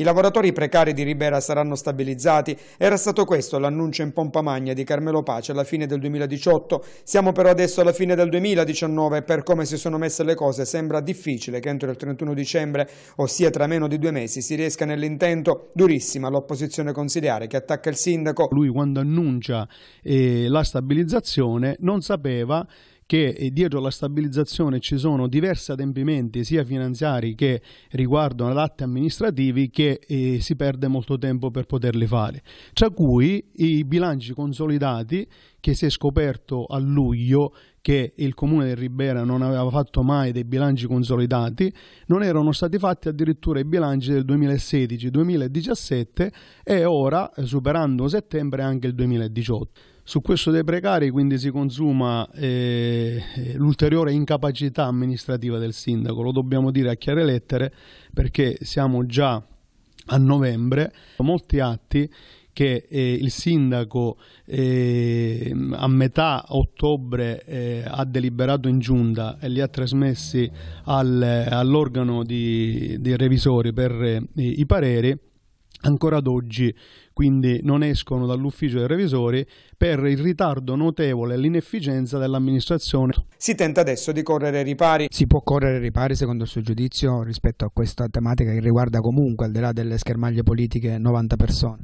I lavoratori precari di Ribera saranno stabilizzati, era stato questo l'annuncio in pompa magna di Carmelo Pace alla fine del 2018, siamo però adesso alla fine del 2019 e per come si sono messe le cose sembra difficile che entro il 31 dicembre, ossia tra meno di due mesi, si riesca nell'intento durissima l'opposizione consigliare che attacca il sindaco. Lui quando annuncia eh, la stabilizzazione non sapeva che eh, dietro la stabilizzazione ci sono diversi adempimenti sia finanziari che riguardano ad atti amministrativi che eh, si perde molto tempo per poterli fare, tra cui i bilanci consolidati che si è scoperto a luglio che il comune del Ribera non aveva fatto mai dei bilanci consolidati, non erano stati fatti addirittura i bilanci del 2016, 2017 e ora, eh, superando settembre, anche il 2018. Su questo dei precari quindi si consuma eh, eh, l'ulteriore incapacità amministrativa del sindaco, lo dobbiamo dire a chiare lettere perché siamo già a novembre, molti atti che eh, il sindaco eh, a metà ottobre eh, ha deliberato in giunta e li ha trasmessi al, all'organo dei revisori per eh, i pareri ancora ad oggi, quindi non escono dall'ufficio dei revisori per il ritardo notevole e l'inefficienza dell'amministrazione. Si tenta adesso di correre ripari. Si può correre ripari secondo il suo giudizio rispetto a questa tematica che riguarda comunque al di là delle schermaglie politiche 90 persone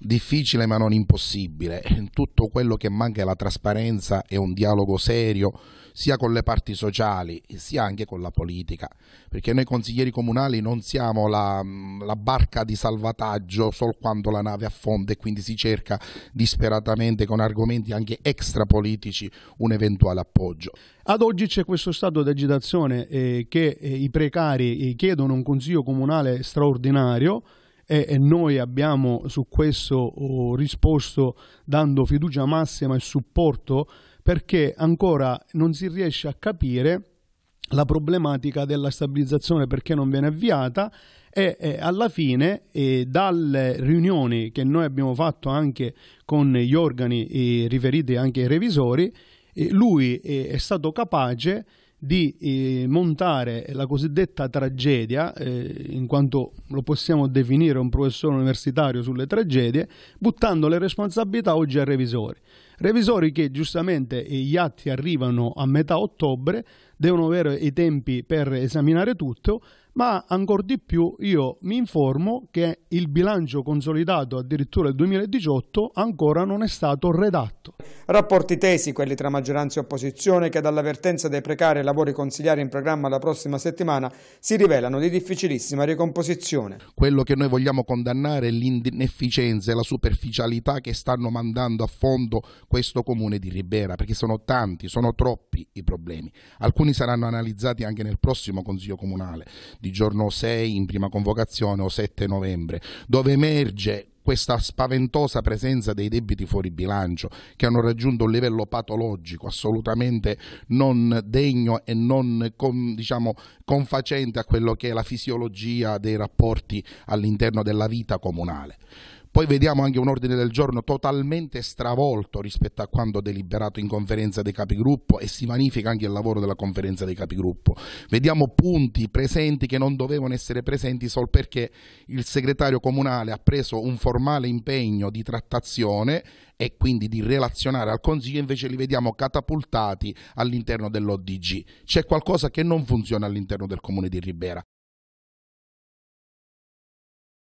difficile ma non impossibile. Tutto quello che manca è la trasparenza e un dialogo serio sia con le parti sociali sia anche con la politica, perché noi consiglieri comunali non siamo la, mm, la barca di salvataggio solo quando la nave affonda e quindi si cerca disperatamente con argomenti anche extra politici un eventuale appoggio. Ad oggi c'è questo stato di agitazione eh, che eh, i precari eh, chiedono un consiglio comunale straordinario e, noi abbiamo su questo oh, risposto dando fiducia massima e supporto perché ancora non si riesce a capire la problematica della stabilizzazione perché non viene avviata e, alla fine dalle riunioni che noi abbiamo fatto anche con gli organi riferiti anche ai revisori lui è stato capace di eh, montare la cosiddetta tragedia, eh, in quanto lo possiamo definire un professore universitario sulle tragedie, buttando le responsabilità oggi ai revisori. Revisori che giustamente eh, gli atti arrivano a metà ottobre, devono avere i tempi per esaminare tutto, ma ancora di più io mi informo che il bilancio consolidato addirittura il 2018 ancora non è stato redatto. Rapporti tesi quelli tra maggioranza e opposizione che dall'avvertenza dei precari lavori consigliari in programma la prossima settimana si rivelano di difficilissima ricomposizione. Quello che noi vogliamo condannare è l'inefficienza e la superficialità che stanno mandando a fondo questo comune di Ribera perché sono tanti, sono troppi gravi i problemi. Alcuni saranno analizzati anche nel prossimo Consiglio Comunale di giorno 6 in prima convocazione o 7 novembre, dove emerge questa spaventosa presenza dei debiti fuori bilancio che hanno raggiunto un livello patologico assolutamente non degno e non diciamo, confacente a quello che è la fisiologia dei rapporti all'interno della vita comunale. Poi vediamo anche un ordine del giorno totalmente stravolto rispetto a quanto deliberato in conferenza dei capigruppo e si vanifica anche il lavoro della conferenza dei capigruppo. Vediamo punti presenti che non dovevano essere presenti solo perché il segretario comunale ha preso un formale impegno di trattazione e quindi di relazionare al Consiglio, invece li vediamo catapultati all'interno dell'ODG. C'è qualcosa che non funziona all'interno del Comune di Ribera.